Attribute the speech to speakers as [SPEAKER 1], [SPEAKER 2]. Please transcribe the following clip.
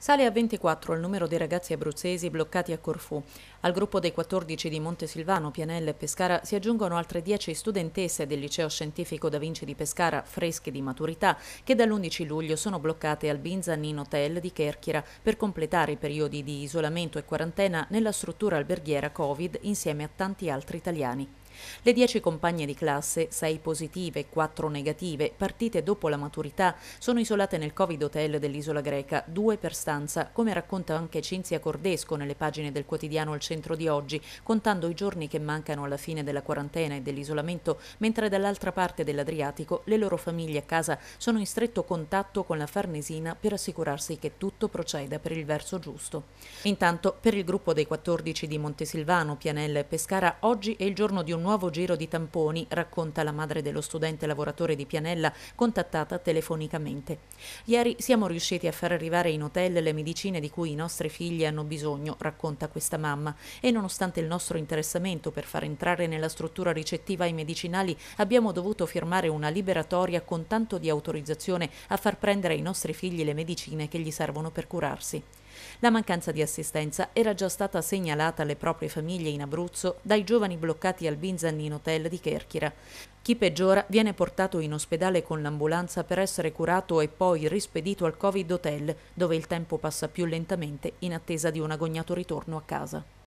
[SPEAKER 1] Sale a 24 il numero dei ragazzi abruzzesi bloccati a Corfù. Al gruppo dei 14 di Montesilvano, Pianella e Pescara si aggiungono altre 10 studentesse del liceo scientifico Da Vinci di Pescara, fresche di maturità, che dall'11 luglio sono bloccate al Binzanin Hotel di Kerchira per completare i periodi di isolamento e quarantena nella struttura alberghiera Covid insieme a tanti altri italiani. Le dieci compagne di classe, sei positive e 4 negative, partite dopo la maturità, sono isolate nel Covid Hotel dell'isola greca, due per stanza, come racconta anche Cinzia Cordesco nelle pagine del quotidiano Al Centro di oggi, contando i giorni che mancano alla fine della quarantena e dell'isolamento, mentre dall'altra parte dell'Adriatico le loro famiglie a casa sono in stretto contatto con la Farnesina per assicurarsi che tutto proceda per il verso giusto. Intanto, per il gruppo dei 14 di Montesilvano, Pianella e Pescara, oggi è il giorno di un nuovo nuovo giro di tamponi, racconta la madre dello studente lavoratore di Pianella contattata telefonicamente. Ieri siamo riusciti a far arrivare in hotel le medicine di cui i nostri figli hanno bisogno, racconta questa mamma, e nonostante il nostro interessamento per far entrare nella struttura ricettiva i medicinali, abbiamo dovuto firmare una liberatoria con tanto di autorizzazione a far prendere ai nostri figli le medicine che gli servono per curarsi. La mancanza di assistenza era già stata segnalata alle proprie famiglie in Abruzzo dai giovani bloccati al Binzannin Hotel di Kerchira. Chi peggiora viene portato in ospedale con l'ambulanza per essere curato e poi rispedito al Covid Hotel, dove il tempo passa più lentamente in attesa di un agognato ritorno a casa.